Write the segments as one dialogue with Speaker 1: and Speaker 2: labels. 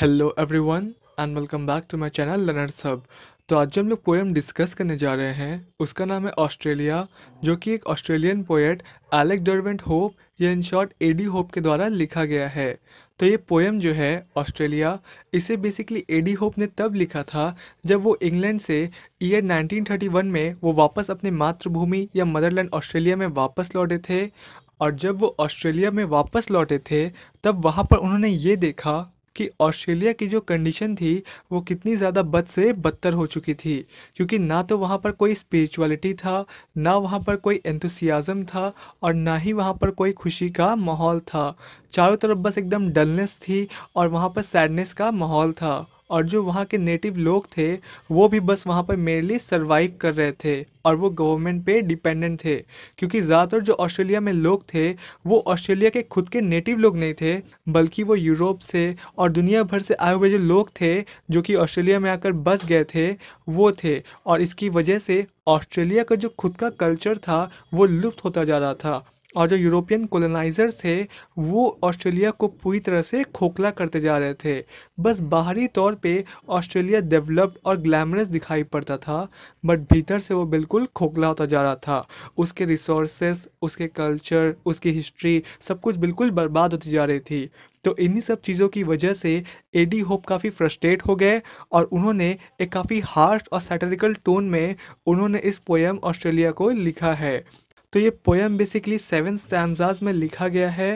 Speaker 1: Hello everyone and welcome back to my channel learner सब तो आज जो हम लोग पोएम डिस्कस करने जा रहे हैं उसका नाम है ऑस्ट्रेलिया जो कि एक Australian poet Alec Derwent Hope या इन शॉर्ट एडी होप के द्वारा लिखा गया है तो ये पोएम जो है ऑस्ट्रेलिया इसे बेसिकली एडी होप ने तब लिखा था जब वो इंग्लैंड से ईयर 1931 में वो वापस अपने मातृभूमि या मदरलैंड ऑस्ट्रेलिया में वापस लौटे थे और जब वो ऑस्ट्रेलिया में वापस लौटे थे तब वहाँ पर उन्होंने ये देखा कि ऑस्ट्रेलिया की जो कंडीशन थी वो कितनी ज़्यादा बद से बदतर हो चुकी थी क्योंकि ना तो वहाँ पर कोई स्पिरिचुअलिटी था ना वहाँ पर कोई एंथुसियाज़म था और ना ही वहाँ पर कोई खुशी का माहौल था चारों तरफ बस एकदम डलनेस थी और वहाँ पर सैडनेस का माहौल था और जो वहाँ के नेटिव लोग थे वो भी बस वहाँ पर मेरली सर्वाइव कर रहे थे और वो गवर्नमेंट पे डिपेंडेंट थे क्योंकि ज़्यादातर जो ऑस्ट्रेलिया में लोग थे वो ऑस्ट्रेलिया के खुद के नेटिव लोग नहीं थे बल्कि वो यूरोप से और दुनिया भर से आए हुए जो लोग थे जो कि ऑस्ट्रेलिया में आकर बस गए थे वो थे और इसकी वजह से ऑस्ट्रेलिया का जो खुद का कल्चर था वो लुप्त होता जा रहा था और जो यूरोपियन कॉलोनाइज़र्स थे वो ऑस्ट्रेलिया को पूरी तरह से खोखला करते जा रहे थे बस बाहरी तौर पे ऑस्ट्रेलिया डेवलप्ड और ग्लैमरस दिखाई पड़ता था बट भीतर से वो बिल्कुल खोखला होता जा रहा था उसके रिसोर्सेस उसके कल्चर उसकी हिस्ट्री सब कुछ बिल्कुल बर्बाद होती जा रही थी तो इन्हीं सब चीज़ों की वजह से एडी होप काफ़ी फ्रस्ट्रेट हो गए और उन्होंने एक काफ़ी हार्श और सैटरिकल टोन में उन्होंने इस पोएम ऑस्ट्रेलिया को लिखा है तो ये पोएम बेसिकली सेवन स्टैंडाज में लिखा गया है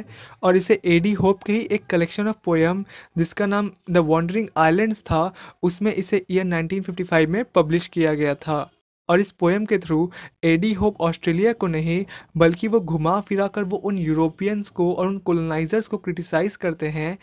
Speaker 1: और इसे ए डी होप के ही एक कलेक्शन ऑफ पोएम जिसका नाम द वॉन्डरिंग आइलैंड्स था उसमें इसे ईयर 1955 में पब्लिश किया गया था और इस पोएम के थ्रू एडी होप ऑस्ट्रेलिया को नहीं बल्कि वो घुमा फिरा कर वो उन यूरोपियंस को और उन कोलोनाइजर्स को क्रिटिसाइज़ करते हैं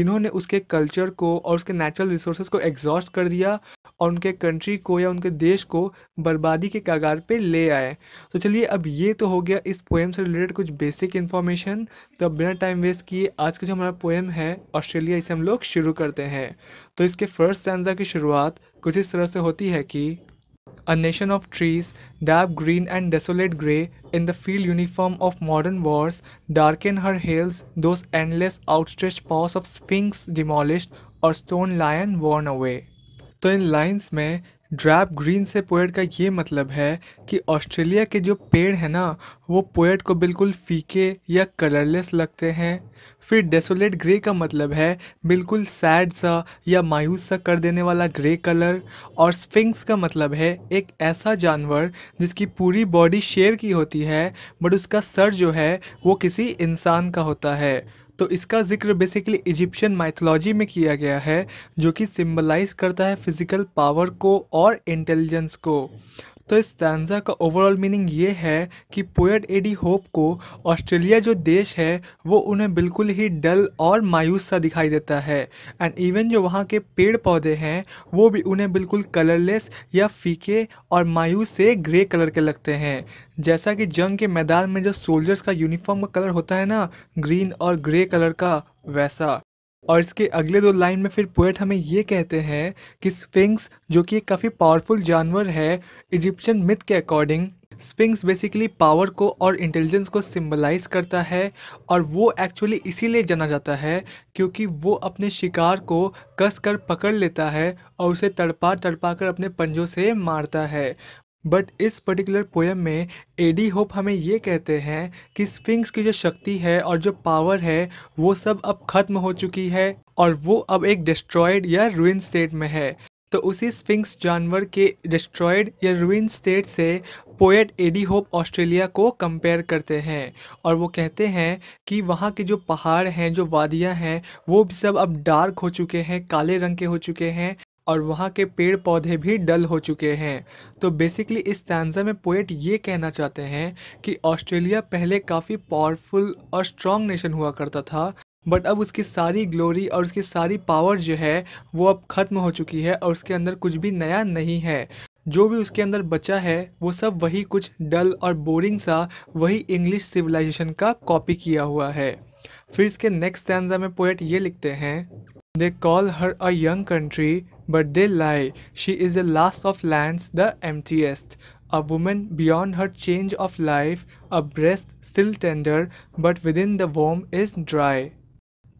Speaker 1: जिन्होंने उसके कल्चर को और उसके नेचुरल रिसोर्स को एग्जॉस्ट कर दिया और उनके कंट्री को या उनके देश को बर्बादी के कागार पे ले आए तो चलिए अब ये तो हो गया इस पोएम से रिलेटेड कुछ बेसिक इन्फॉर्मेशन तो अब बिना टाइम वेस्ट किए आज का जो हमारा पोएम है ऑस्ट्रेलिया इसे हम लोग शुरू करते हैं तो इसके फर्स्ट सेंजा की शुरुआत कुछ इस तरह से होती है कि a nation of trees dark green and desolate grey in the field uniform of modern wars dark in her hills those endless outstretch paws of sphinx demolish or stone lion worn away तो इन lines में ड्रैप green से poet का ये मतलब है कि Australia के जो पेड़ हैं ना वो पोएट को बिल्कुल फीके या कलरलेस लगते हैं फिर डेसोलेट ग्रे का मतलब है बिल्कुल सैड सा या मायूस सा कर देने वाला ग्रे कलर और स्फिंक्स का मतलब है एक ऐसा जानवर जिसकी पूरी बॉडी शेर की होती है बट उसका सर जो है वो किसी इंसान का होता है तो इसका जिक्र बेसिकली इजिप्शियन माइथोलॉजी में किया गया है जो कि सिम्बलाइज करता है फिजिकल पावर को और इंटेलिजेंस को तो इस स्टैंडा का ओवरऑल मीनिंग ये है कि पोएट एडी होप को ऑस्ट्रेलिया जो देश है वो उन्हें बिल्कुल ही डल और मायूस सा दिखाई देता है एंड इवन जो वहाँ के पेड़ पौधे हैं वो भी उन्हें बिल्कुल कलरलेस या फीके और मायूस से ग्रे कलर के लगते हैं जैसा कि जंग के मैदान में जो सोल्जर्स का यूनिफॉर्म का कलर होता है ना ग्रीन और ग्रे कलर का वैसा और इसके अगले दो लाइन में फिर पोएट हमें ये कहते हैं कि स्फिंक्स जो कि काफ़ी पावरफुल जानवर है इजिप्शियन मिथ के अकॉर्डिंग स्पिंग्स बेसिकली पावर को और इंटेलिजेंस को सिम्बलाइज करता है और वो एक्चुअली इसीलिए जाना जाता है क्योंकि वो अपने शिकार को कस कर पकड़ लेता है और उसे तड़पा तड़पा कर अपने पंजों से मारता है बट इस पर्टिकुलर पोएम में एडी होप हमें ये कहते हैं कि स्फिंक्स की जो शक्ति है और जो पावर है वो सब अब ख़त्म हो चुकी है और वो अब एक डिस्ट्रॉयड या रुइन स्टेट में है तो उसी स्फिंक्स जानवर के डिस्ट्रॉयड या रुइन स्टेट से पोएट एडी होप ऑस्ट्रेलिया को कंपेयर करते हैं और वो कहते हैं कि वहाँ के जो पहाड़ हैं जो वादियाँ हैं वो सब अब डार्क हो चुके हैं काले रंग के हो चुके हैं और वहाँ के पेड़ पौधे भी डल हो चुके हैं तो बेसिकली इस स्टैंडा में पोएट ये कहना चाहते हैं कि ऑस्ट्रेलिया पहले काफ़ी पावरफुल और स्ट्रॉन्ग नेशन हुआ करता था बट अब उसकी सारी ग्लोरी और उसकी सारी पावर जो है वो अब ख़त्म हो चुकी है और उसके अंदर कुछ भी नया नहीं है जो भी उसके अंदर बचा है वो सब वही कुछ डल और बोरिंग सा वही इंग्लिश सिविलाइजेशन का कॉपी किया हुआ है फिर इसके नेक्स्ट स्टैंडा में पोएट ये लिखते हैं they call her a young country But they lie. She is the last of lands, the emptiest. A woman beyond her change of life, a breast still tender, but within the womb is dry.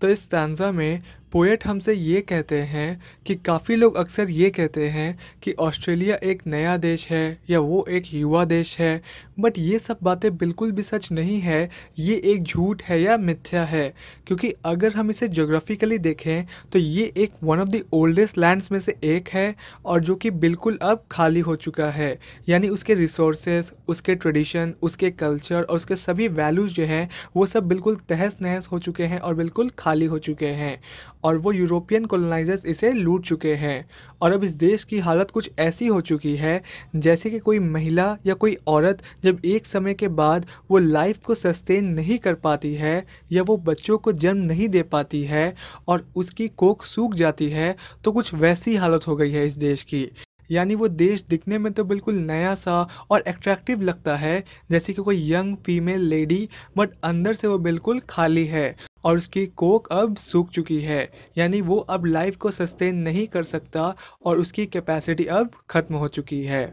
Speaker 1: तो इस stanza में poet हमसे ये कहते हैं कि काफ़ी लोग अक्सर ये कहते हैं कि ऑस्ट्रेलिया एक नया देश है या वो एक युवा देश है बट ये सब बातें बिल्कुल भी सच नहीं है ये एक झूठ है या मिथ्या है क्योंकि अगर हम इसे जोग्राफिकली देखें तो ये एक one of the oldest lands में से एक है और जो कि बिल्कुल अब खाली हो चुका है यानी उसके रिसोर्सेज उसके ट्रेडिशन उसके कल्चर और उसके सभी वैल्यूज़ जो हैं वो सब बिल्कुल तहस नहस हो चुके हैं और बिल्कुल खाली हो चुके हैं और वो यूरोपियन कॉलोनाइजर्स इसे लूट चुके हैं और अब इस देश की हालत कुछ ऐसी हो चुकी है जैसे कि कोई महिला या कोई औरत जब एक समय के बाद वो लाइफ को सस्टेन नहीं कर पाती है या वो बच्चों को जन्म नहीं दे पाती है और उसकी कोख सूख जाती है तो कुछ वैसी हालत हो गई है इस देश की यानी वो देश दिखने में तो बिल्कुल नया सा और एट्रैक्टिव लगता है जैसे कि कोई यंग फीमेल लेडी बट अंदर से वो बिल्कुल खाली है और उसकी कोक अब सूख चुकी है यानी वो अब लाइफ को सस्टेन नहीं कर सकता और उसकी कैपेसिटी अब खत्म हो चुकी है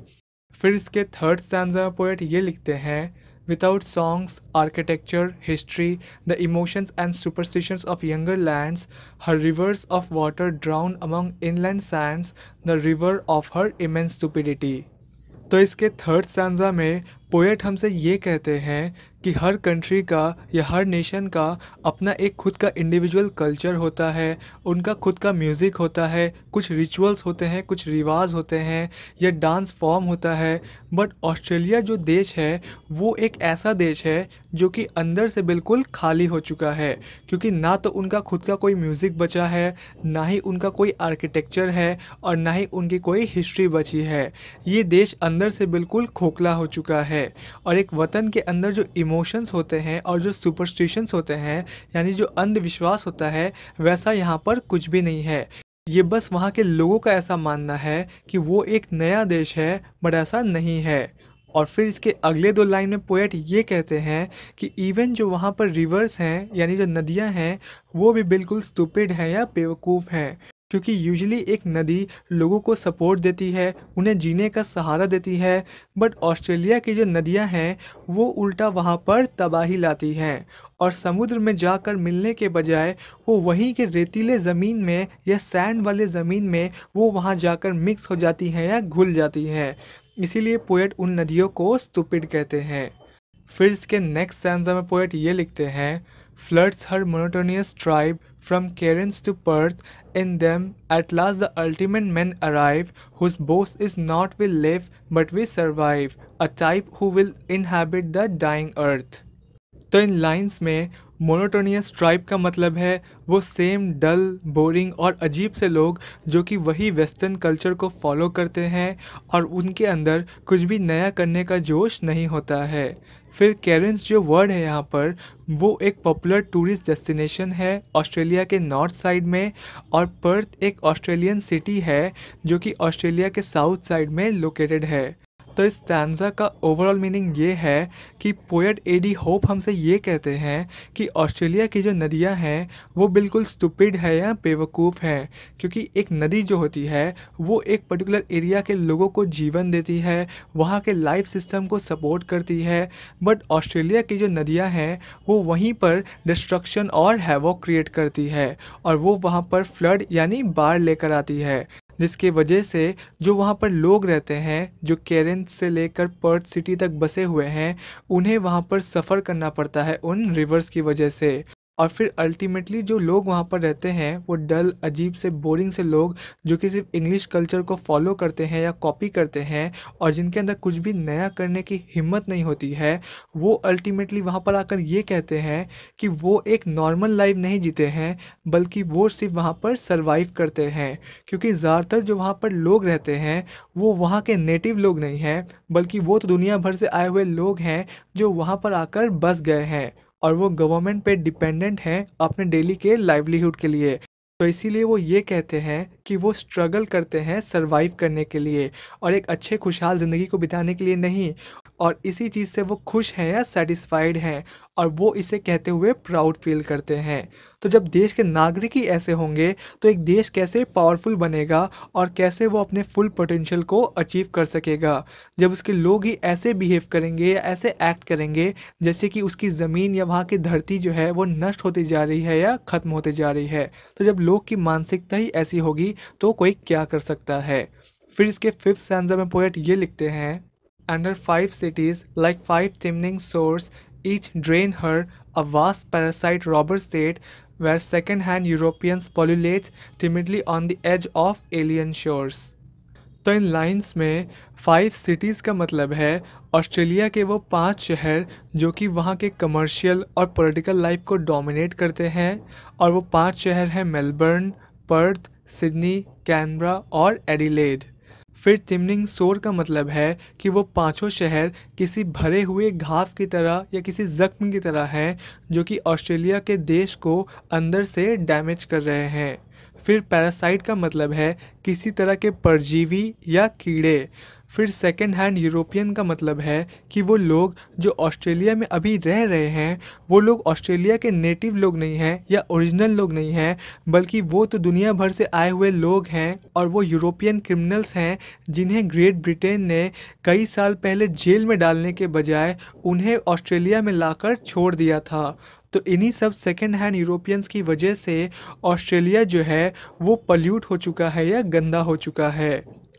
Speaker 1: फिर इसके थर्ड स्टैंडर पोएट ये लिखते हैं without songs architecture history the emotions and superstitions of younger lands her rivers of water drown among inland sands the river of her immense stupidity तो इसके थर्ड सेंजा में पोएट हमसे ये कहते हैं कि हर कंट्री का या हर नेशन का अपना एक खुद का इंडिविजुअल कल्चर होता है उनका खुद का म्यूज़िक होता है कुछ रिचुअल्स होते हैं कुछ रिवाज होते हैं या डांस फॉर्म होता है बट ऑस्ट्रेलिया जो देश है वो एक ऐसा देश है जो कि अंदर से बिल्कुल खाली हो चुका है क्योंकि ना तो उनका खुद का कोई म्यूज़िक बचा है ना ही उनका कोई आर्किटेक्चर है और ना ही उनकी कोई हिस्ट्री बची है ये देश अंदर से बिल्कुल खोखला हो चुका है है और एक वतन के अंदर जो इमोशंस होते हैं और जो सुपरस्टिशंस होते हैं यानी जो अंधविश्वास होता है वैसा यहाँ पर कुछ भी नहीं है ये बस वहाँ के लोगों का ऐसा मानना है कि वो एक नया देश है बट ऐसा नहीं है और फिर इसके अगले दो लाइन में पोएट ये कहते हैं कि इवन जो वहाँ पर रिवर्स हैं यानी जो नदियाँ हैं वो भी बिल्कुल स्टूपिड हैं या बेवकूफ़ हैं क्योंकि यूजली एक नदी लोगों को सपोर्ट देती है उन्हें जीने का सहारा देती है बट ऑस्ट्रेलिया की जो नदियां हैं वो उल्टा वहाँ पर तबाही लाती हैं और समुद्र में जाकर मिलने के बजाय वो वहीं के रेतीले ज़मीन में या सैंड वाले ज़मीन में वो वहाँ जाकर मिक्स हो जाती हैं या घुल जाती हैं इसीलिए पोएट उन नदियों को स्तुपिड कहते हैं फिर इसके नेक्स्ट सेंजा में पोएट ये लिखते हैं floods her monotonous tribe from Cairns to Perth in them at last the ultimate man arrive whose boast is not will live but we survive a type who will inhabit the dying earth तो इन lines में monotonous tribe का मतलब है वो same डल boring और अजीब से लोग जो कि वही वेस्टर्न कल्चर को फॉलो करते हैं और उनके अंदर कुछ भी नया करने का जोश नहीं होता है फिर कैरेंस जो वर्ड है यहाँ पर वो एक पॉपुलर टूरिस्ट डेस्टिनेशन है ऑस्ट्रेलिया के नॉर्थ साइड में और पर्थ एक ऑस्ट्रेलियन सिटी है जो कि ऑस्ट्रेलिया के साउथ साइड में लोकेटेड है तो इस स्टैंडा का ओवरऑल मीनिंग ये है कि पोएट एडी होप हमसे ये कहते हैं कि ऑस्ट्रेलिया की जो नदियाँ हैं वो बिल्कुल स्टूपिड है या बेवकूफ़ हैं क्योंकि एक नदी जो होती है वो एक पर्टिकुलर एरिया के लोगों को जीवन देती है वहाँ के लाइफ सिस्टम को सपोर्ट करती है बट ऑस्ट्रेलिया की जो नदियाँ हैं वो वहीं पर डिस्ट्रक्शन और हैवो क्रिएट करती है और वो वहाँ पर फ्लड यानी बाढ़ लेकर आती है जिसके वजह से जो वहाँ पर लोग रहते हैं जो केरन से लेकर पर्थ सिटी तक बसे हुए हैं उन्हें वहाँ पर सफ़र करना पड़ता है उन रिवर्स की वजह से और फिर अल्टीमेटली जो लोग वहाँ पर रहते हैं वो डल अजीब से बोरिंग से लोग जो कि सिर्फ इंग्लिश कल्चर को फॉलो करते हैं या कॉपी करते हैं और जिनके अंदर कुछ भी नया करने की हिम्मत नहीं होती है वो अल्टीमेटली वहाँ पर आकर ये कहते हैं कि वो एक नॉर्मल लाइफ नहीं जीते हैं बल्कि वो सिर्फ वहाँ पर सर्वाइव करते हैं क्योंकि ज़्यादातर जो वहाँ पर लोग रहते हैं वो वहाँ के नेटिव लोग नहीं हैं बल्कि वो तो दुनिया भर से आए हुए लोग हैं जो वहाँ पर आकर बस गए हैं और वो गवर्नमेंट पे डिपेंडेंट हैं अपने डेली के लाइवलीहुड के लिए तो इसीलिए वो ये कहते हैं कि वो स्ट्रगल करते हैं सर्वाइव करने के लिए और एक अच्छे खुशहाल ज़िंदगी को बिताने के लिए नहीं और इसी चीज़ से वो खुश हैं या सेटिस्फाइड हैं और वो इसे कहते हुए प्राउड फील करते हैं तो जब देश के नागरिक ही ऐसे होंगे तो एक देश कैसे पावरफुल बनेगा और कैसे वो अपने फुल पोटेंशियल को अचीव कर सकेगा जब उसके लोग ही ऐसे बिहेव करेंगे या ऐसे एक्ट करेंगे जैसे कि उसकी ज़मीन या वहाँ की धरती जो है वो नष्ट होती जा रही है या ख़त्म होती जा रही है तो जब लोग की मानसिकता ही ऐसी होगी तो कोई क्या कर सकता है फिर इसके फिफ्थ सेंजा में पोएट ये लिखते हैं under five cities like five chimneying sores each drain her a vast parasite robber state where second hand Europeans pullulate timidly on the edge of alien shores तो इन लाइंस में फाइव सिटीज़ का मतलब है Australia के वो पांच शहर जो कि वहाँ के कमर्शियल और पॉलिटिकल लाइफ को डोमिनेट करते हैं और वो पांच शहर हैं मेलबर्न पर्थ सिडनी कैनबरा और एडिलेड फिर टिमनिंग सोर का मतलब है कि वो पांचों शहर किसी भरे हुए घाव की तरह या किसी जख्म की तरह हैं जो कि ऑस्ट्रेलिया के देश को अंदर से डैमेज कर रहे हैं फिर पैरासाइट का मतलब है किसी तरह के परजीवी या कीड़े फिर सेकेंड हैंड यूरोपियन का मतलब है कि वो लोग जो ऑस्ट्रेलिया में अभी रह रहे हैं वो लोग ऑस्ट्रेलिया के नेटिव लोग नहीं हैं या ओरिजिनल लोग नहीं हैं बल्कि वो तो दुनिया भर से आए हुए लोग हैं और वो यूरोपियन क्रिमिनल्स हैं जिन्हें ग्रेट ब्रिटेन ने कई साल पहले जेल में डालने के बजाय उन्हें ऑस्ट्रेलिया में लाकर छोड़ दिया था तो इन्हीं सब सेकेंड हैंड यूरोपियंस की वजह से ऑस्ट्रेलिया जो है वो पल्यूट हो चुका है या गंदा हो चुका है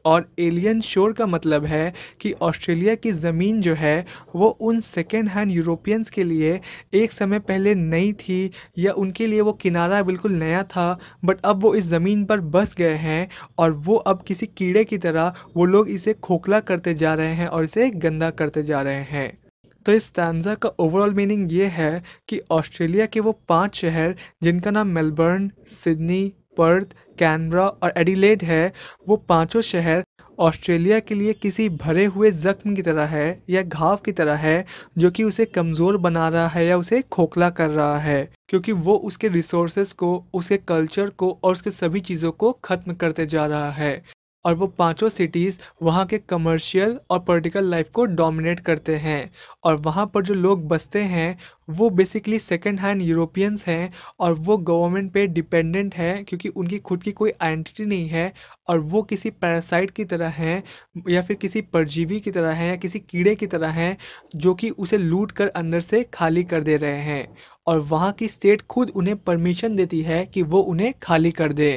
Speaker 1: और एलियन शोर का मतलब है कि ऑस्ट्रेलिया की ज़मीन जो है वो उन सेकेंड हैंड यूरोपियंस के लिए एक समय पहले नई थी या उनके लिए वो किनारा बिल्कुल नया था बट अब वो इस ज़मीन पर बस गए हैं और वो अब किसी कीड़े की तरह वो लोग इसे खोखला करते जा रहे हैं और इसे गंदा करते जा रहे हैं तो इस तंजा का ओवरऑल मीनिंग ये है कि ऑस्ट्रेलिया के वो पांच शहर जिनका नाम मेलबर्न सिडनी पर्थ कैनबरा और एडिलेड है वो पांचों शहर ऑस्ट्रेलिया के लिए किसी भरे हुए ज़ख्म की तरह है या घाव की तरह है जो कि उसे कमज़ोर बना रहा है या उसे खोखला कर रहा है क्योंकि वो उसके रिसोर्सेस को उसके कल्चर को और उसके सभी चीज़ों को ख़त्म करते जा रहा है और वो पांचों सिटीज़ वहाँ के कमर्शियल और पॉलिटिकल लाइफ को डोमिनेट करते हैं और वहाँ पर जो लोग बसते हैं वो बेसिकली सेकेंड हैंड यूरोपियंस हैं और वो गवर्नमेंट पे डिपेंडेंट हैं क्योंकि उनकी खुद की कोई आइडेंटिटी नहीं है और वो किसी पैरासाइट की तरह हैं या फिर किसी परजीवी की तरह हैं या किसी कीड़े की तरह हैं जो कि उसे लूट कर अंदर से खाली कर दे रहे हैं और वहाँ की स्टेट खुद उन्हें परमिशन देती है कि वो उन्हें खाली कर दे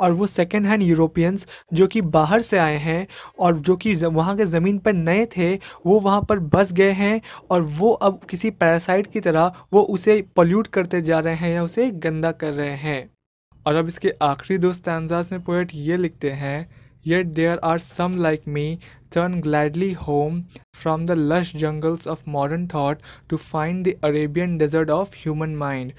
Speaker 1: और वो सेकेंड हैंड यूरोपियंस जो कि बाहर से आए हैं और जो कि वहाँ के ज़मीन पर नए थे वो वहाँ पर बस गए हैं और वो अब किसी पैरासाइट की तरह तरह वो उसे पल्यूट करते जा रहे हैं या उसे गंदा कर रहे हैं और अब इसके आखिरी दो स्टैंडाज में पोएट ये लिखते हैं yet there are some like me turn gladly home from the lush jungles of modern thought to find the Arabian desert of human mind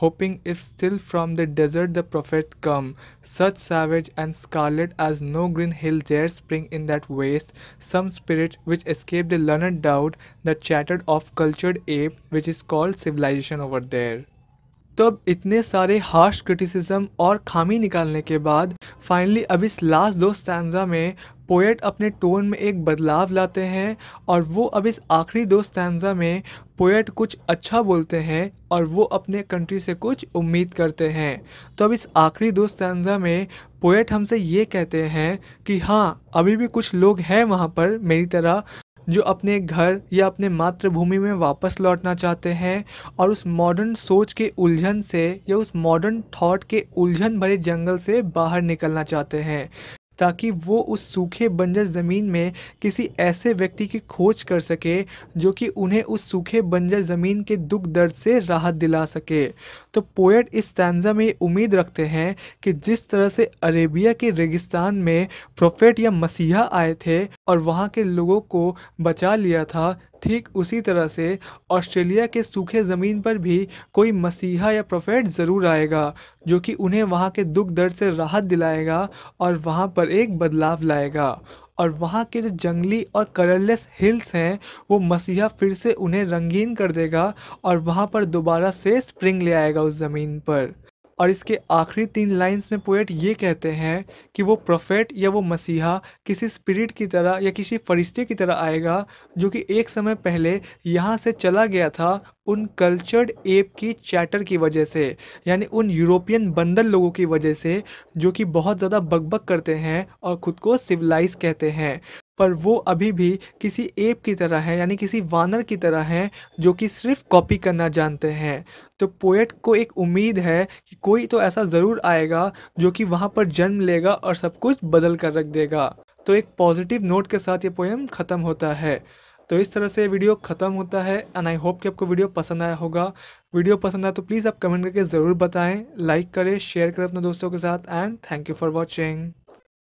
Speaker 1: hoping if still from the desert the prophet come, such savage and scarlet as no green hill dare spring in that waste, some spirit which escaped the learned doubt that chattered of cultured ape which is called civilization over there. तब इतने सारे harsh criticism और खामी निकालने के बाद finally अब इस लास्ट दो स्टैंडा में पोएट अपने टोन में एक बदलाव लाते हैं और वो अब इस आखिरी दो स्टैंडा में पोएट कुछ अच्छा बोलते हैं और वो अपने कंट्री से कुछ उम्मीद करते हैं तो अब इस आखिरी दो स्टैंडा में पोएट हमसे ये कहते हैं कि हाँ अभी भी कुछ लोग हैं वहाँ पर मेरी तरह जो अपने घर या अपने मातृभूमि में वापस लौटना चाहते हैं और उस मॉडर्न सोच के उलझन से या उस मॉडर्न थॉट के उलझन भरे जंगल से बाहर निकलना चाहते हैं ताकि वो उस सूखे बंजर ज़मीन में किसी ऐसे व्यक्ति की खोज कर सके जो कि उन्हें उस सूखे बंजर ज़मीन के दुख दर्द से राहत दिला सके तो पोएट इस तंजा में उम्मीद रखते हैं कि जिस तरह से अरेबिया के रेगिस्तान में प्रोफेट या मसीहा आए थे और वहाँ के लोगों को बचा लिया था ठीक उसी तरह से ऑस्ट्रेलिया के सूखे ज़मीन पर भी कोई मसीहा या प्रोफेट ज़रूर आएगा जो कि उन्हें वहाँ के दुख दर्द से राहत दिलाएगा और वहाँ पर एक बदलाव लाएगा और वहाँ के जो जंगली और कलरलेस हिल्स हैं वो मसीहा फिर से उन्हें रंगीन कर देगा और वहाँ पर दोबारा से स्प्रिंग ले आएगा उस ज़मीन पर और इसके आखिरी तीन लाइंस में पोएट ये कहते हैं कि वो प्रोफेट या वो मसीहा किसी स्पिरिट की तरह या किसी फरिश्ते की तरह आएगा जो कि एक समय पहले यहाँ से चला गया था उन कल्चर्ड एप की चैटर की वजह से यानी उन यूरोपियन बंदर लोगों की वजह से जो कि बहुत ज़्यादा बकबक करते हैं और ख़ुद को सिविलाइज कहते हैं पर वो अभी भी किसी एप की तरह है यानी किसी वानर की तरह है जो कि सिर्फ कॉपी करना जानते हैं तो पोएट को एक उम्मीद है कि कोई तो ऐसा ज़रूर आएगा जो कि वहाँ पर जन्म लेगा और सब कुछ बदल कर रख देगा तो एक पॉजिटिव नोट के साथ ये पोएम ख़त्म होता है तो इस तरह से वीडियो ख़त्म होता है एंड आई होप कि आपको वीडियो पसंद आया होगा वीडियो पसंद आया तो प्लीज़ आप कमेंट करके ज़रूर बताएं लाइक करें शेयर करें अपने दोस्तों के साथ and thank you for watching